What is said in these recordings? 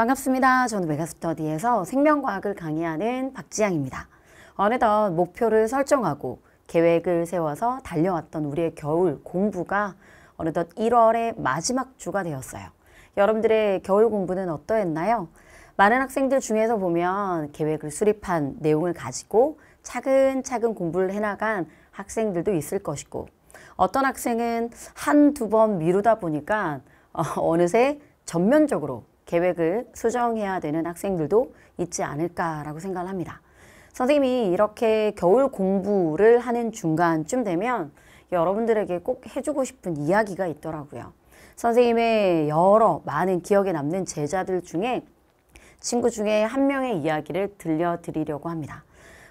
반갑습니다. 저는 메가스터디에서 생명과학을 강의하는 박지양입니다. 어느덧 목표를 설정하고 계획을 세워서 달려왔던 우리의 겨울 공부가 어느덧 1월의 마지막 주가 되었어요. 여러분들의 겨울 공부는 어떠했나요? 많은 학생들 중에서 보면 계획을 수립한 내용을 가지고 차근차근 공부를 해나간 학생들도 있을 것이고 어떤 학생은 한두 번 미루다 보니까 어, 어느새 전면적으로 계획을 수정해야 되는 학생들도 있지 않을까라고 생각을 합니다. 선생님이 이렇게 겨울 공부를 하는 중간쯤 되면 여러분들에게 꼭 해주고 싶은 이야기가 있더라고요. 선생님의 여러 많은 기억에 남는 제자들 중에 친구 중에 한 명의 이야기를 들려드리려고 합니다.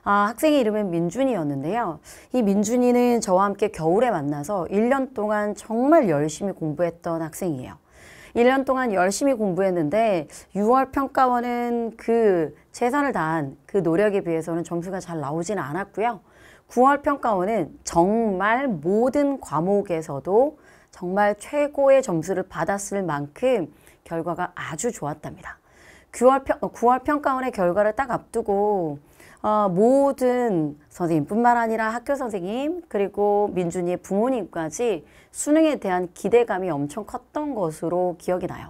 아, 학생의 이름은 민준이었는데요. 이 민준이는 저와 함께 겨울에 만나서 1년 동안 정말 열심히 공부했던 학생이에요. 1년 동안 열심히 공부했는데 6월 평가원은 그 최선을 다한 그 노력에 비해서는 점수가 잘나오진 않았고요. 9월 평가원은 정말 모든 과목에서도 정말 최고의 점수를 받았을 만큼 결과가 아주 좋았답니다. 9월, 평, 9월 평가원의 결과를 딱 앞두고 어, 모든 선생님뿐만 아니라 학교 선생님 그리고 민준이의 부모님까지 수능에 대한 기대감이 엄청 컸던 것으로 기억이 나요.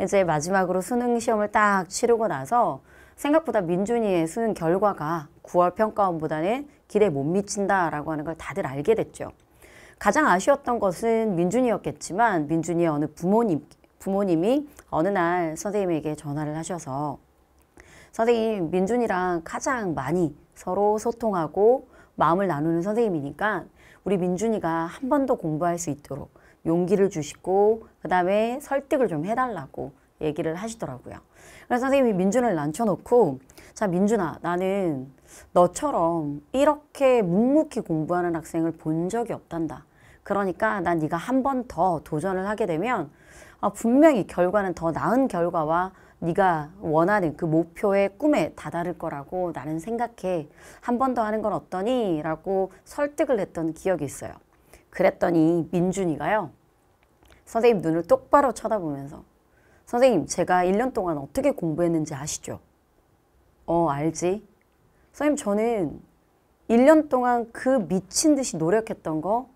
이제 마지막으로 수능 시험을 딱 치르고 나서 생각보다 민준이의 수능 결과가 9월 평가원보다는 기대 못 미친다라고 하는 걸 다들 알게 됐죠. 가장 아쉬웠던 것은 민준이였겠지만 민준이의 어느 부모님 부모님이 어느 날 선생님에게 전화를 하셔서 선생님 민준이랑 가장 많이 서로 소통하고 마음을 나누는 선생님이니까 우리 민준이가 한번도 공부할 수 있도록 용기를 주시고 그 다음에 설득을 좀 해달라고 얘기를 하시더라고요. 그래서 선생님이 민준을 낮춰놓고 자 민준아 나는 너처럼 이렇게 묵묵히 공부하는 학생을 본 적이 없단다. 그러니까 난 네가 한 번 더 도전을 하게 되면 아, 분명히 결과는 더 나은 결과와 네가 원하는 그 목표의 꿈에 다다를 거라고 나는 생각해. 한 번 더 하는 건 어떠니? 라고 설득을 했던 기억이 있어요. 그랬더니 민준이가요. 선생님 눈을 똑바로 쳐다보면서 선생님 제가 1년 동안 어떻게 공부했는지 아시죠? 어 알지. 선생님 저는 1년 동안 그 미친 듯이 노력했던 거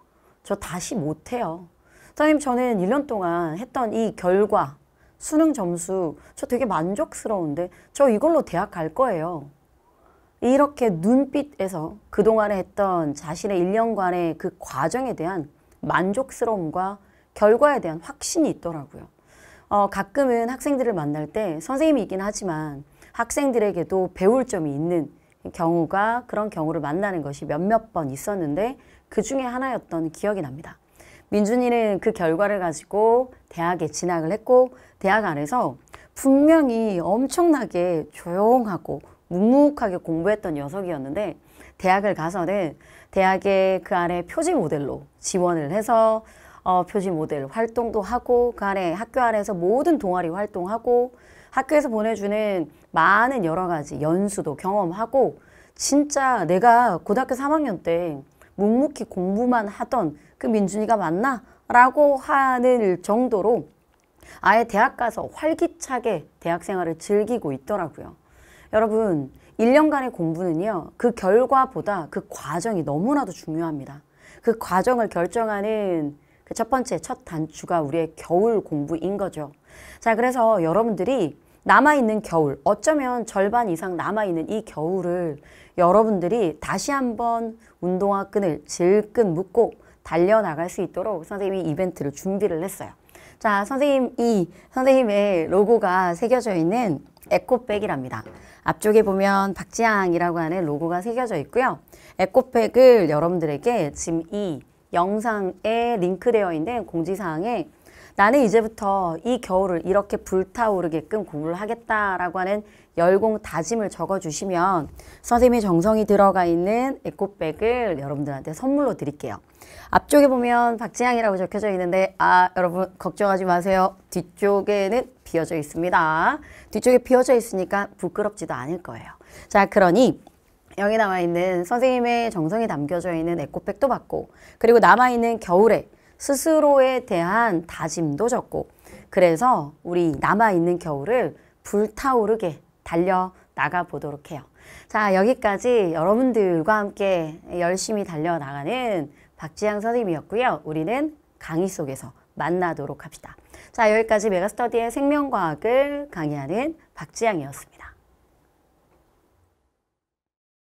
저 다시 못해요. 선생님 저는 1년 동안 했던 이 결과 수능 점수 저 되게 만족스러운데 저 이걸로 대학 갈 거예요. 이렇게 눈빛에서 그동안에 했던 자신의 1년간의 그 과정에 대한 만족스러움과 결과에 대한 확신이 있더라고요. 어, 가끔은 학생들을 만날 때 선생님이긴 하지만 학생들에게도 배울 점이 있는 경우가 그런 경우를 만나는 것이 몇몇 번 있었는데 그 중에 하나였던 기억이 납니다. 민준이는 그 결과를 가지고 대학에 진학을 했고 대학 안에서 분명히 엄청나게 조용하고 묵묵하게 공부했던 녀석이었는데 대학을 가서는 대학의 그 안에 표지 모델로 지원을 해서 어, 표지 모델 활동도 하고 그 안에 학교 안에서 모든 동아리 활동하고 학교에서 보내주는 많은 여러 가지 연수도 경험하고 진짜 내가 고등학교 3학년 때 묵묵히 공부만 하던 그 민준이가 맞나? 라고 하는 정도로 아예 대학 가서 활기차게 대학 생활을 즐기고 있더라고요. 여러분, 1년간의 공부는요, 그 결과보다 그 과정이 너무나도 중요합니다. 그 과정을 결정하는 그첫 번째, 첫 단추가 우리의 겨울 공부인 거죠. 자, 그래서 여러분들이 남아있는 겨울, 어쩌면 절반 이상 남아있는 이 겨울을 여러분들이 다시 한번 운동화 끈을 질끈 묶고 달려나갈 수 있도록 선생님이 이벤트를 준비를 했어요. 자, 선생님 이 선생님의 로고가 새겨져 있는 에코백이랍니다. 앞쪽에 보면 박지향이라고 하는 로고가 새겨져 있고요. 에코백을 여러분들에게 지금 이 영상에 링크되어 있는 공지사항에 나는 이제부터 이 겨울을 이렇게 불타오르게끔 공부를 하겠다라고 하는 열공 다짐을 적어주시면 선생님의 정성이 들어가 있는 에코백을 여러분들한테 선물로 드릴게요. 앞쪽에 보면 박지향이라고 적혀져 있는데 아 여러분 걱정하지 마세요. 뒤쪽에는 비어져 있습니다. 뒤쪽에 비어져 있으니까 부끄럽지도 않을 거예요. 자 그러니 여기 남아있는 선생님의 정성이 담겨져 있는 에코백도 받고 그리고 남아있는 겨울에 스스로에 대한 다짐도 적고 그래서 우리 남아있는 겨울을 불타오르게 달려 나가 보도록 해요. 자 여기까지 여러분들과 함께 열심히 달려나가는 박지향 선생님이었고요. 우리는 강의 속에서 만나도록 합시다. 자 여기까지 메가스터디의 생명과학을 강의하는 박지향이었습니다.